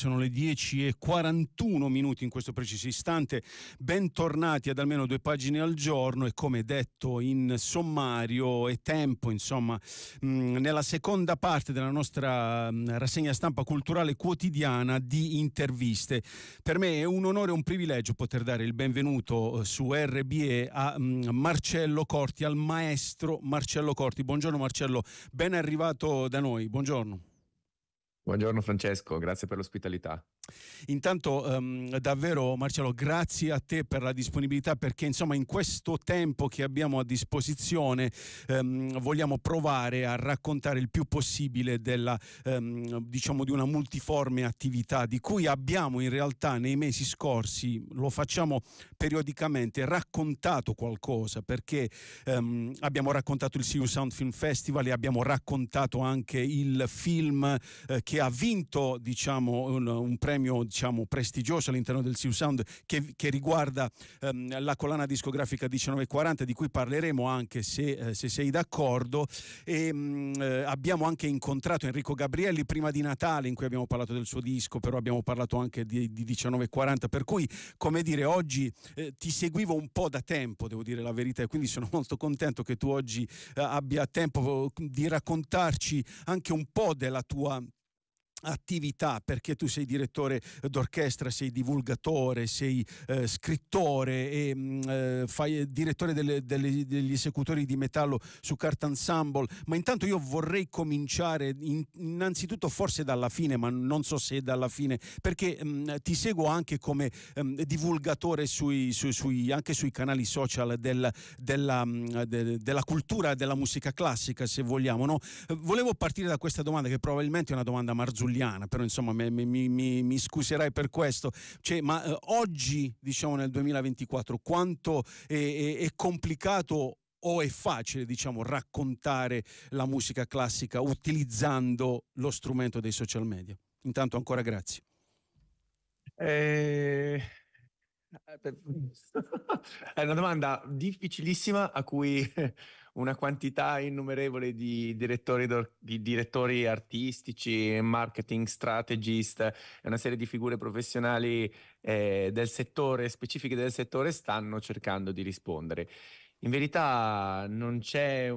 sono le 10 e 41 minuti in questo preciso istante. Bentornati ad almeno due pagine al giorno e come detto in sommario e tempo, insomma, mm, nella seconda parte della nostra mm, rassegna stampa culturale quotidiana di interviste. Per me è un onore e un privilegio poter dare il benvenuto eh, su RBE a mm, Marcello Corti, al maestro Marcello Corti. Buongiorno Marcello, ben arrivato da noi. Buongiorno. Buongiorno Francesco, grazie per l'ospitalità. Intanto ehm, davvero Marcello grazie a te per la disponibilità perché insomma in questo tempo che abbiamo a disposizione ehm, vogliamo provare a raccontare il più possibile della, ehm, diciamo di una multiforme attività di cui abbiamo in realtà nei mesi scorsi, lo facciamo periodicamente, raccontato qualcosa perché ehm, abbiamo raccontato il Siu Sound Film Festival e abbiamo raccontato anche il film eh, che ha vinto diciamo un, un premio premio diciamo, prestigioso all'interno del Sea Sound che, che riguarda ehm, la collana discografica 1940 di cui parleremo anche se, eh, se sei d'accordo e, mm, eh, abbiamo anche incontrato Enrico Gabrielli prima di Natale in cui abbiamo parlato del suo disco però abbiamo parlato anche di, di 1940 per cui come dire oggi eh, ti seguivo un po' da tempo devo dire la verità e quindi sono molto contento che tu oggi eh, abbia tempo eh, di raccontarci anche un po' della tua attività perché tu sei direttore d'orchestra, sei divulgatore, sei eh, scrittore e mh, mm, eh, fai eh, direttore delle, delle, degli esecutori di metallo su Carta Ensemble, ma intanto io vorrei cominciare in, innanzitutto forse dalla fine, ma non so se dalla fine, perché mh, mm, ti seguo anche come mh, mm, divulgatore sui, su, sui, anche sui canali social del, della, de, della, cultura della musica classica, se vogliamo. No? Volevo partire da questa domanda che probabilmente è una domanda marzulina giuliana, però insomma mi, mi, mi, mi scuserai per questo, cioè, ma eh, oggi diciamo nel 2024 quanto è, è, è complicato o è facile diciamo raccontare la musica classica utilizzando lo strumento dei social media? Intanto ancora grazie. Eh, è una domanda difficilissima a cui una quantità innumerevole di direttori, di direttori artistici, marketing strategist e una serie di figure professionali eh, del settore, specifiche del settore, stanno cercando di rispondere. In verità non c'è,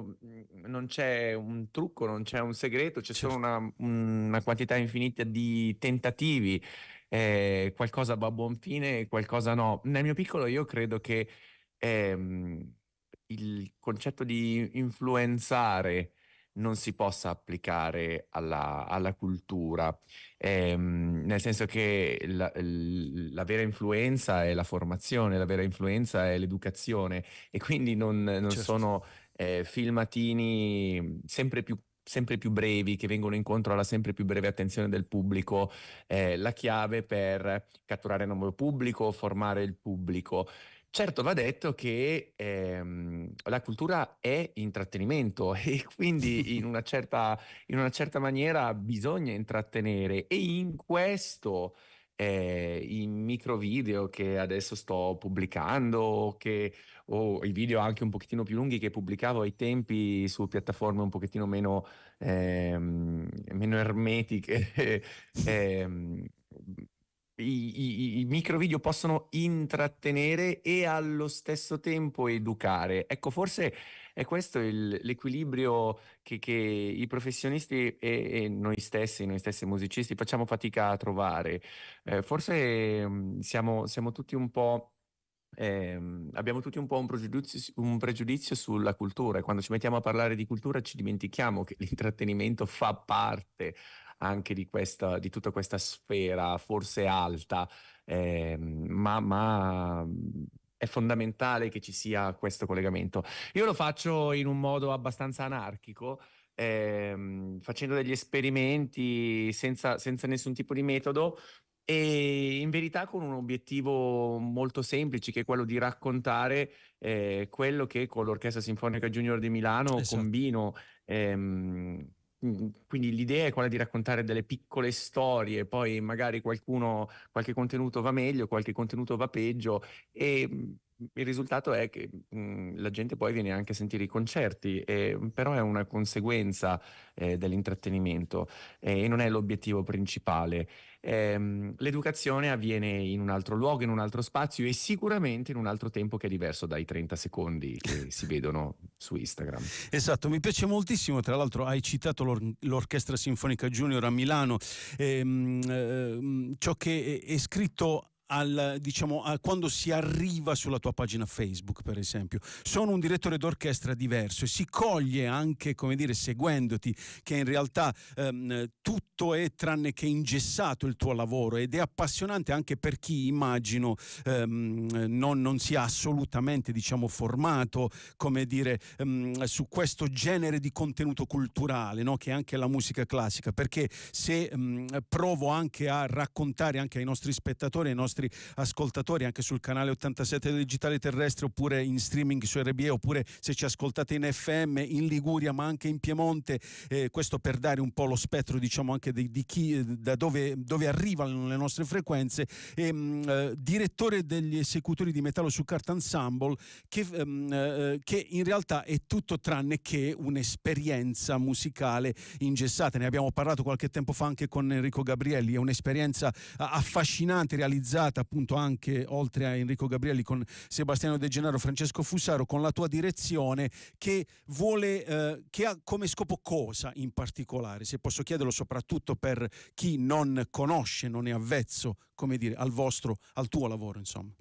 non c'è, un trucco, non c'è un segreto, c'è certo. solo una, una, quantità infinita di tentativi, eh, qualcosa va a buon fine, qualcosa no. Nel mio piccolo io credo che ehm, il concetto di influenzare non si possa applicare alla, alla cultura, ehm, nel senso che la, la, vera influenza è la formazione, la vera influenza è l'educazione e quindi non, non certo. sono eh, filmatini sempre più sempre più brevi, che vengono incontro alla sempre più breve attenzione del pubblico, eh, la chiave per catturare il nuovo pubblico, formare il pubblico. Certo, va detto che ehm, la cultura è intrattenimento e quindi in una, certa, in una certa maniera bisogna intrattenere e in questo eh, i micro video che adesso sto pubblicando o oh, i video anche un pochettino più lunghi che pubblicavo ai tempi su piattaforme un pochettino meno, ehm, meno ermetiche ehm, i, i, i micro video possono intrattenere e allo stesso tempo educare. Ecco, forse è questo il, l'equilibrio che, che, i professionisti e, e, noi stessi, noi stessi musicisti, facciamo fatica a trovare. Eh, forse mm, siamo, siamo tutti un po'. Eh, abbiamo tutti un po' un pregiudizio, un pregiudizio, sulla cultura e quando ci mettiamo a parlare di cultura ci dimentichiamo che l'intrattenimento fa parte anche di, questa, di tutta questa sfera, forse alta, eh, ma, ma mhmm, è fondamentale che ci sia questo collegamento. Io lo faccio in un modo abbastanza anarchico. Ehm, facendo degli esperimenti senza, senza, nessun tipo di metodo e in verità con un obiettivo molto semplice che è quello di raccontare eh, quello che con l'Orchestra Sinfonica Junior di Milano esatto. combino. Ehm, Mhmm, quindi l'idea è quella di raccontare delle piccole storie, poi magari qualcuno, qualche contenuto va meglio, qualche contenuto va peggio e mhmm, il risultato è che mh, mhmm, la gente poi viene anche a sentire i concerti, eh, però è una conseguenza eh, dell'intrattenimento eh, e non è l'obiettivo principale. Ehm, l'educazione avviene in un altro luogo, in un altro spazio e sicuramente in un altro tempo che è diverso dai 30 secondi che si vedono su Instagram. Esatto, mi piace moltissimo, tra l'altro hai citato l'or- l'Orchestra Sinfonica Junior a Milano, ehm, ehm, ciò che è, è scritto al, diciamo, a quando si arriva sulla tua pagina Facebook, per esempio. Sono un direttore d'orchestra diverso e si coglie anche, come dire, seguendoti, che in realtà ehm, tutto è tranne che ingessato il tuo lavoro ed è appassionante anche per chi, immagino, ehm, non, non, sia assolutamente, diciamo, formato, come dire, ehm, su questo genere di contenuto culturale, no? che è anche la musica classica, perché se ehm, provo anche a raccontare anche ai nostri spettatori, ai nostri nostri ascoltatori anche sul canale 87 del Digitale Terrestre oppure in streaming su RBE oppure se ci ascoltate in FM in Liguria ma anche in Piemonte eh, questo per dare un po' lo spettro diciamo anche di, di chi eh, da dove, dove, arrivano le nostre frequenze e, mh, mm, eh, direttore degli esecutori di metallo su carta ensemble che, mh, mm, eh, che in realtà è tutto tranne che un'esperienza musicale ingessata ne abbiamo parlato qualche tempo fa anche con Enrico Gabrielli è un'esperienza affascinante realizzata puntata appunto anche oltre a Enrico Gabrielli con Sebastiano De Gennaro, Francesco Fussaro, con la tua direzione che vuole, eh, che ha come scopo cosa in particolare? Se posso chiederlo soprattutto per chi non conosce, non è avvezzo, come dire, al vostro, al tuo lavoro insomma.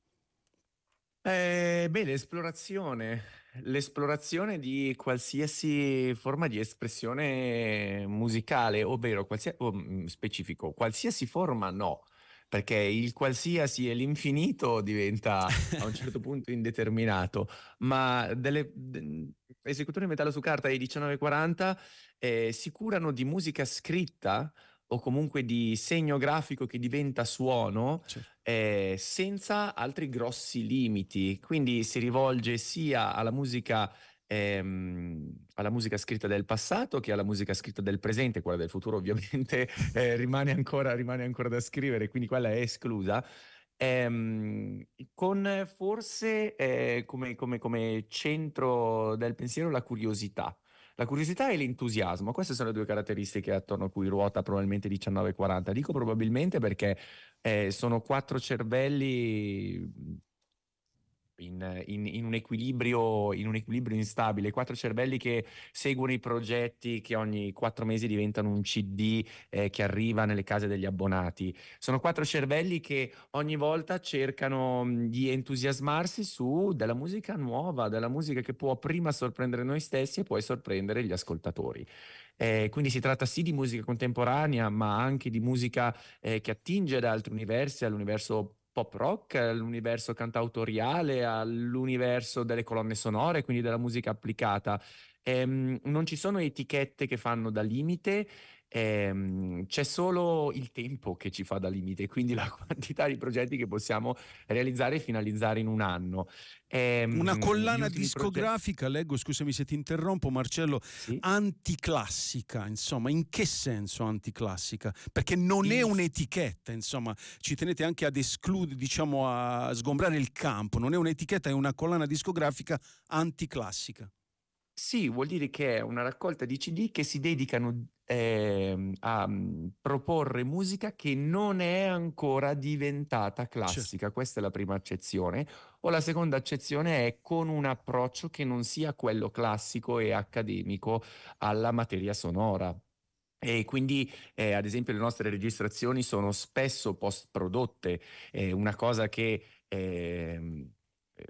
Eh, beh, l'esplorazione, l'esplorazione di qualsiasi forma di espressione musicale, ovvero qualsiasi, oh, mm, specifico, qualsiasi forma no, perché il qualsiasi e l'infinito diventa a un certo punto indeterminato, ma delle mhmm, esecutori di metallo su carta dei 1940 eh, si curano di musica scritta o comunque di segno grafico che diventa suono certo. eh, senza altri grossi limiti, quindi si rivolge sia alla musica ehm, alla musica scritta del passato che alla musica scritta del presente, quella del futuro ovviamente eh, rimane, ancora, rimane ancora da scrivere, quindi quella è esclusa. Ehm, con forse eh, come, come, come, centro del pensiero la curiosità. La curiosità e l'entusiasmo, queste sono le due caratteristiche attorno a cui ruota probabilmente 1940. Dico probabilmente perché eh, sono quattro cervelli in, in, in, un equilibrio, in, un equilibrio, instabile, quattro cervelli che seguono i progetti che ogni quattro mesi diventano un CD eh, che arriva nelle case degli abbonati. Sono quattro cervelli che ogni volta cercano mm, di entusiasmarsi su della musica nuova, della musica che può prima sorprendere noi stessi e poi sorprendere gli ascoltatori. Eh, quindi si tratta sì di musica contemporanea, ma anche di musica eh, che attinge da altri universi, all'universo pop rock, all'universo cantautoriale, all'universo delle colonne sonore, quindi della musica applicata. Ehm, non ci sono etichette che fanno da limite ehm, c'è solo il tempo che ci fa da limite, quindi la quantità di progetti che possiamo realizzare e finalizzare in un anno. Ehm, Una collana discografica, progetti... leggo, scusami se ti interrompo Marcello, sì? anticlassica, insomma, in che senso anticlassica? Perché non il... è un'etichetta, insomma, ci tenete anche ad escludere, diciamo, a sgombrare il campo, non è un'etichetta, è una collana discografica anticlassica. Sì, vuol dire che è una raccolta di CD che si dedicano eh, a mhmm, proporre musica che non è ancora diventata classica. Certo. Questa è la prima accezione. O la seconda accezione è con un approccio che non sia quello classico e accademico alla materia sonora. E quindi, eh, ad esempio, le nostre registrazioni sono spesso post prodotte, eh, una cosa che ehm,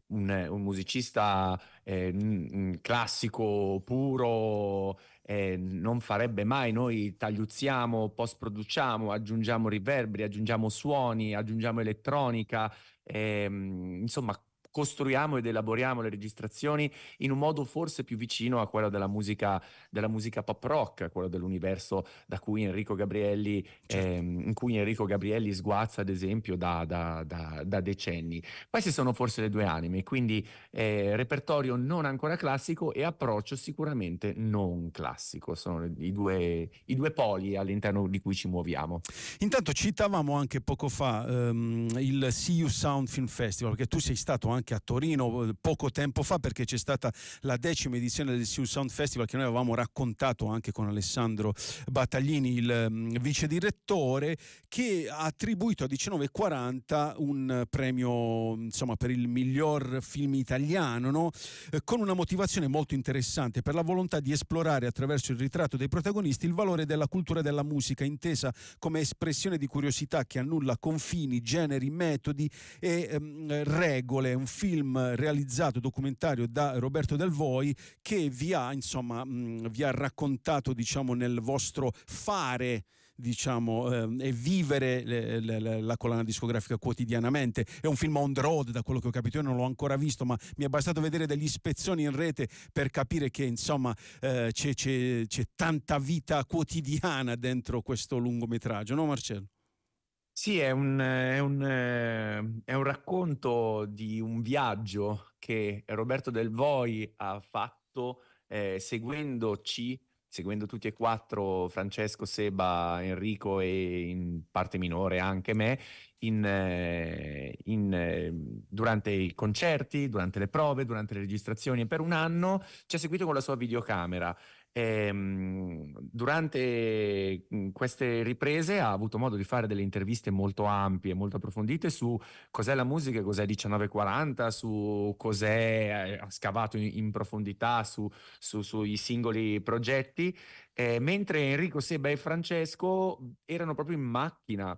un, un, musicista eh, un classico, puro, eh, non farebbe mai. Noi tagliuzziamo, post-produciamo, aggiungiamo riverberi, aggiungiamo suoni, aggiungiamo elettronica, ehm, insomma costruiamo ed elaboriamo le registrazioni in un modo forse più vicino a quello della musica, della musica pop rock, quello dell'universo da cui Enrico Gabrielli, certo. eh, in cui Enrico Gabrielli sguazza ad esempio da, da, da, da, decenni. Queste sono forse le due anime, quindi eh, repertorio non ancora classico e approccio sicuramente non classico, sono i due, i due poli all'interno di cui ci muoviamo. Intanto citavamo anche poco fa ehm, il See You Sound Film Festival, perché tu sei stato anche anche a Torino eh, poco tempo fa perché c'è stata la decima edizione del Sioux Sound Festival che noi avevamo raccontato anche con Alessandro Battaglini, il mm, vice direttore, che ha attribuito a 19.40 un premio insomma, per il miglior film italiano, no? Eh, con una motivazione molto interessante per la volontà di esplorare attraverso il ritratto dei protagonisti il valore della cultura della musica intesa come espressione di curiosità che annulla confini, generi, metodi e ehm, regole. Un film realizzato, documentario da Roberto Del Voi che vi ha, insomma, mh, mm, vi ha raccontato diciamo, nel vostro fare diciamo, ehm, e vivere le, le, le, la collana discografica quotidianamente. È un film on the road, da quello che ho capito, io non l'ho ancora visto, ma mi è bastato vedere degli ispezioni in rete per capire che insomma eh, c'è, c'è, c'è tanta vita quotidiana dentro questo lungometraggio, no Marcello? Sì, è un, è, un, ehm, è un, racconto di un viaggio che Roberto Del Voi ha fatto eh, seguendoci, seguendo tutti e quattro, Francesco, Seba, Enrico e in parte minore anche me, in, eh, in, ehm, durante i concerti, durante le prove, durante le registrazioni e per un anno ci ha seguito con la sua videocamera Ehm, durante mhmm, queste riprese ha avuto modo di fare delle interviste molto ampie, molto approfondite su cos'è la musica, cos'è 1940, su cos'è eh, ha scavato in, in profondità su, su, sui singoli progetti, eh, mentre Enrico Seba e Francesco mhmm, erano proprio in macchina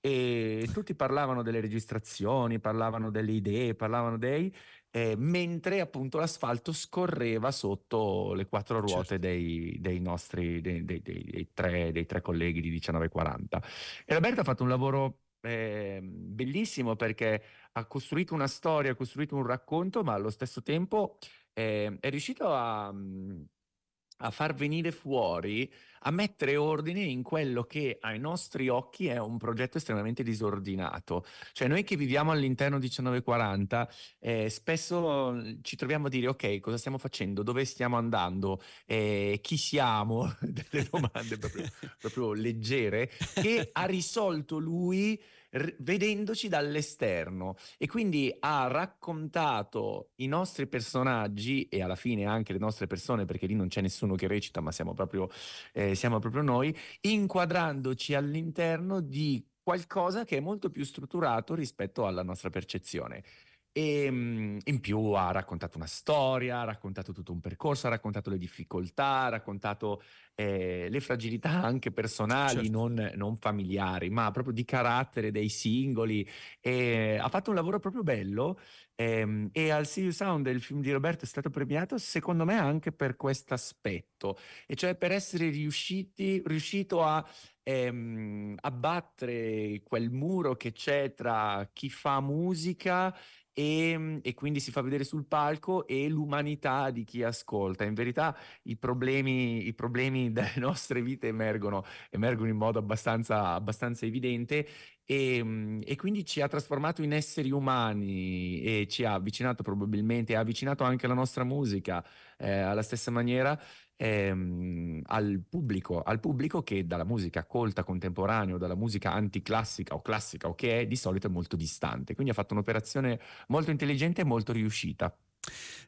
e tutti parlavano delle registrazioni, parlavano delle idee, parlavano dei eh, mentre appunto l'asfalto scorreva sotto le quattro ruote certo. dei, dei, nostri dei, dei, tre, dei, tre, colleghi di 1940. E Roberto ha fatto un lavoro eh, bellissimo perché ha costruito una storia, ha costruito un racconto, ma allo stesso tempo eh, è riuscito a... Mh, a far venire fuori, a mettere ordine in quello che ai nostri occhi è un progetto estremamente disordinato. Cioè noi che viviamo all'interno di 1940 eh, spesso mm, ci troviamo a dire ok cosa stiamo facendo, dove stiamo andando, eh, chi siamo, delle domande proprio, proprio leggere, che ha risolto lui r- vedendoci dall'esterno e quindi ha raccontato i nostri personaggi e alla fine anche le nostre persone, perché lì non c'è nessuno che recita, ma siamo proprio, eh, siamo proprio noi, inquadrandoci all'interno di qualcosa che è molto più strutturato rispetto alla nostra percezione. E ehm, in più ha raccontato una storia, ha raccontato tutto un percorso, ha raccontato le difficoltà, ha raccontato eh, le fragilità anche personali, certo. non, non, familiari, ma proprio di carattere dei singoli. E ha fatto un lavoro proprio bello. Ehm, e al See You Sound, il film di Roberto, è stato premiato secondo me anche per questo aspetto, e cioè per essere riusciti, riuscito a ehm, abbattere quel muro che c'è tra chi fa musica e, ehm, e, quindi si fa vedere sul palco e l'umanità di chi ascolta. In verità i problemi, i problemi delle nostre vite emergono, emergono in modo abbastanza, abbastanza evidente e, ehm, e, quindi ci ha trasformato in esseri umani e ci ha avvicinato probabilmente, ha avvicinato anche la nostra musica eh, alla stessa maniera ehm, al, pubblico, al pubblico che dalla musica colta contemporanea o dalla musica anticlassica o classica o che è di solito è molto distante. Quindi ha fatto un'operazione molto intelligente e molto riuscita.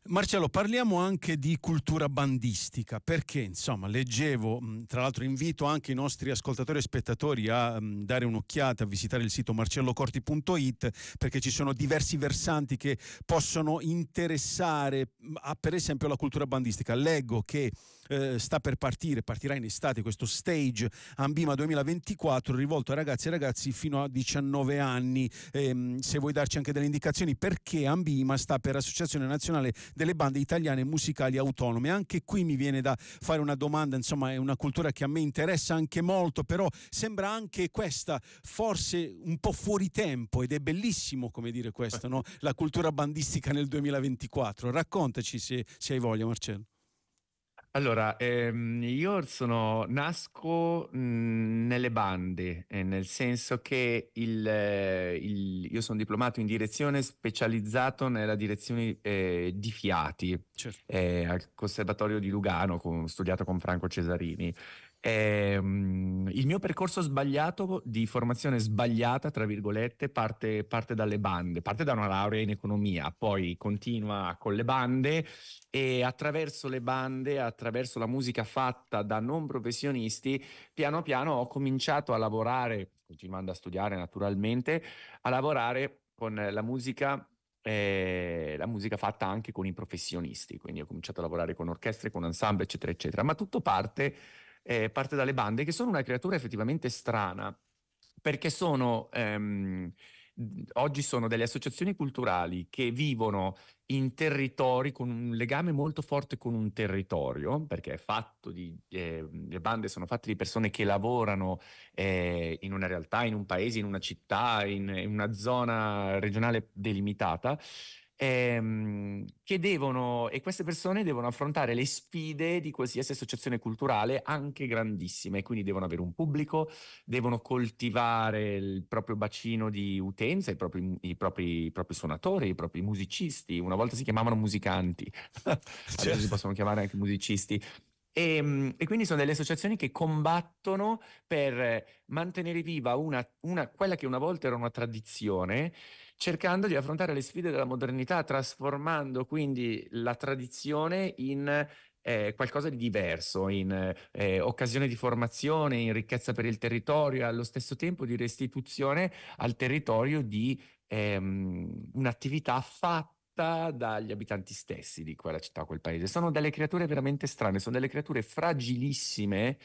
Marcello, parliamo anche di cultura bandistica, perché insomma leggevo, tra l'altro invito anche i nostri ascoltatori e spettatori a dare un'occhiata, a visitare il sito marcellocorti.it, perché ci sono diversi versanti che possono interessare, a, per esempio, la cultura bandistica. Leggo che eh, sta per partire, partirà in estate questo stage Ambima 2024 rivolto a ragazzi e ragazzi fino a 19 anni. Eh, se vuoi darci anche delle indicazioni perché Ambima sta per Associazione Nazionale delle Bande Italiane Musicali Autonome. Anche qui mi viene da fare una domanda, insomma è una cultura che a me interessa anche molto, però sembra anche questa forse un po' fuori tempo ed è bellissimo come dire questo, no? la cultura bandistica nel 2024. Raccontaci se, se hai voglia Marcello. Allora, ehm, io sono, nasco mh, mhmm, nelle bande, eh, nel senso che il, eh, il- io sono diplomato in direzione specializzato nella direzione eh, di fiati Certo. eh, al Conservatorio di Lugano, con- studiato con Franco Cesarini. Eh, il mio percorso sbagliato di formazione sbagliata, tra virgolette, parte, parte, dalle bande, parte da una laurea in economia, poi continua con le bande e attraverso le bande, attraverso la musica fatta da non professionisti, piano piano ho cominciato a lavorare, continuando a studiare naturalmente, a lavorare con la musica eh, la musica fatta anche con i professionisti, quindi ho cominciato a lavorare con orchestre, con ensemble, eccetera, eccetera, ma tutto parte eh, parte dalle bande, che sono una creatura effettivamente strana, perché sono... Ehm, oggi sono delle associazioni culturali che vivono in territori con un legame molto forte con un territorio, perché è fatto di, eh, le bande sono fatte di persone che lavorano eh, in una realtà, in un paese, in una città, in, in una zona regionale delimitata ehm, che devono, e queste persone devono affrontare le sfide di qualsiasi associazione culturale, anche grandissime, quindi devono avere un pubblico, devono coltivare il proprio bacino di utenza, i propri, i propri, i propri suonatori, i propri musicisti, una volta si chiamavano musicanti, certo. adesso si certo. possono chiamare anche musicisti. E, ehm, e, quindi sono delle associazioni che combattono per mantenere viva una, una, quella che una volta era una tradizione, cercando di affrontare le sfide della modernità, trasformando quindi la tradizione in eh, qualcosa di diverso, in eh, occasione di formazione, in ricchezza per il territorio e allo stesso tempo di restituzione al territorio di ehm, un'attività fatta dagli abitanti stessi di quella città, quel paese. Sono delle creature veramente strane, sono delle creature fragilissime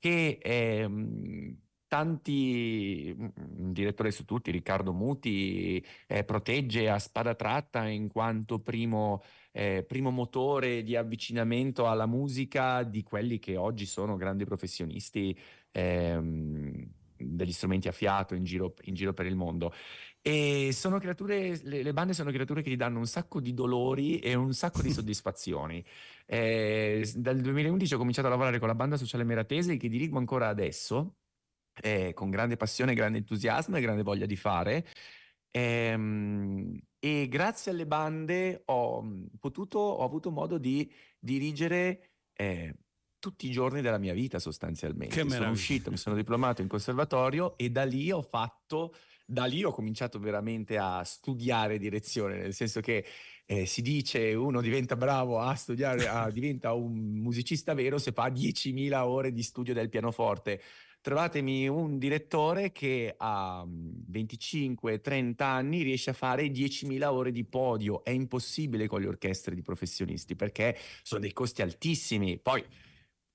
che ehm, tanti, un mm, mm, direttore su tutti, Riccardo Muti, eh, protegge a spada tratta in quanto primo, eh, primo, motore di avvicinamento alla musica di quelli che oggi sono grandi professionisti ehm, degli strumenti a fiato in giro, in giro, per il mondo. E sono creature, le, le, bande sono creature che ti danno un sacco di dolori e un sacco di soddisfazioni. Eh, dal 2011 ho cominciato a lavorare con la banda sociale meratese che dirigo ancora adesso eh, con grande passione, grande entusiasmo e grande voglia di fare. Ehm, e grazie alle bande ho, mhmm, potuto, ho avuto modo di dirigere eh, tutti i giorni della mia vita sostanzialmente. Che sono uscito, mi sono diplomato in conservatorio e da lì ho fatto, da lì ho cominciato veramente a studiare direzione, nel senso che eh, si dice uno diventa bravo a studiare, a, diventa un musicista vero se fa 10.000 ore di studio del pianoforte trovatemi un direttore che a 25-30 mm, anni riesce a fare 10.000 ore di podio. È impossibile con le orchestre di professionisti perché sono dei costi altissimi. Poi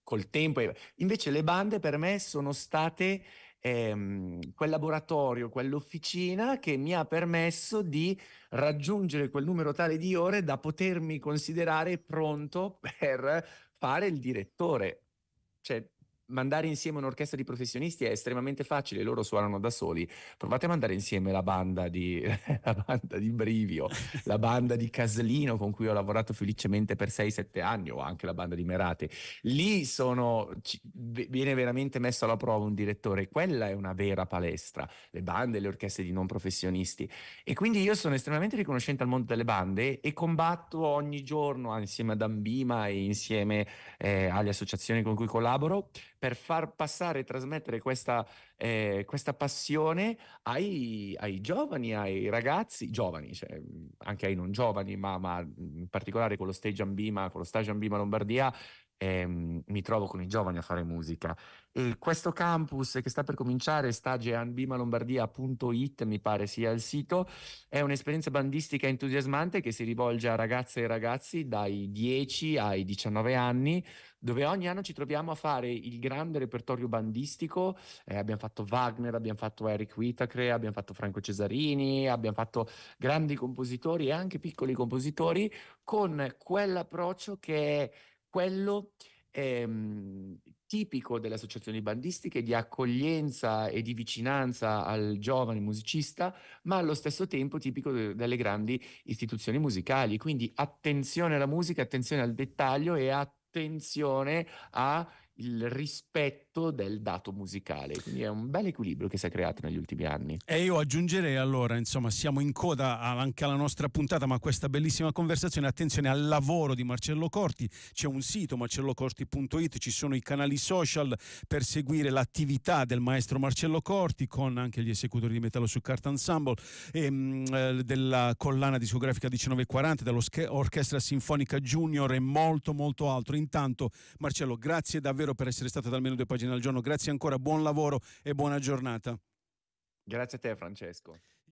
col tempo. Invece le bande per me sono state ehm, quel laboratorio, quell'officina che mi ha permesso di raggiungere quel numero tale di ore da potermi considerare pronto per fare il direttore. Cioè, mandare insieme un'orchestra di professionisti è estremamente facile, loro suonano da soli. Provate a mandare insieme la banda di, la banda di Brivio, la banda di Caslino con cui ho lavorato felicemente per 6-7 anni o anche la banda di Merate. Lì sono, viene veramente messo alla prova un direttore, quella è una vera palestra, le bande, le orchestre di non professionisti. E quindi io sono estremamente riconoscente al mondo delle bande e combatto ogni giorno insieme ad Ambima e insieme eh, alle associazioni con cui collaboro per far passare e trasmettere questa, eh, questa passione ai, ai, giovani, ai ragazzi, giovani, cioè, mm, anche ai non giovani, ma, ma mm, in particolare con lo Stage Ambima, con lo Stage Ambima Lombardia, e ehm, mi trovo con i giovani a fare musica. E questo campus che sta per cominciare, stageanbimalombardia.it mi pare sia il sito, è un'esperienza bandistica entusiasmante che si rivolge a ragazze e ragazzi dai 10 ai 19 anni, dove ogni anno ci troviamo a fare il grande repertorio bandistico. Eh, abbiamo fatto Wagner, abbiamo fatto Eric Whitacre, abbiamo fatto Franco Cesarini, abbiamo fatto grandi compositori e anche piccoli compositori con quell'approccio che è quello ehm, tipico delle associazioni bandistiche di accoglienza e di vicinanza al giovane musicista, ma allo stesso tempo tipico de- delle grandi istituzioni musicali. Quindi attenzione alla musica, attenzione al dettaglio e attenzione al rispetto dato del dato musicale. Quindi è un bel equilibrio che si è creato negli ultimi anni. E io aggiungerei allora, insomma, siamo in coda anche alla nostra puntata, ma questa bellissima conversazione, attenzione al lavoro di Marcello Corti, c'è un sito marcellocorti.it, ci sono i canali social per seguire l'attività del maestro Marcello Corti con anche gli esecutori di metallo su carta ensemble e, mm, eh, della collana discografica 1940, dell'orchestra sinfonica junior e molto molto altro. Intanto Marcello, grazie davvero per essere stato da almeno due pagine al giorno. Grazie ancora, buon lavoro e buona giornata. Grazie a te Francesco.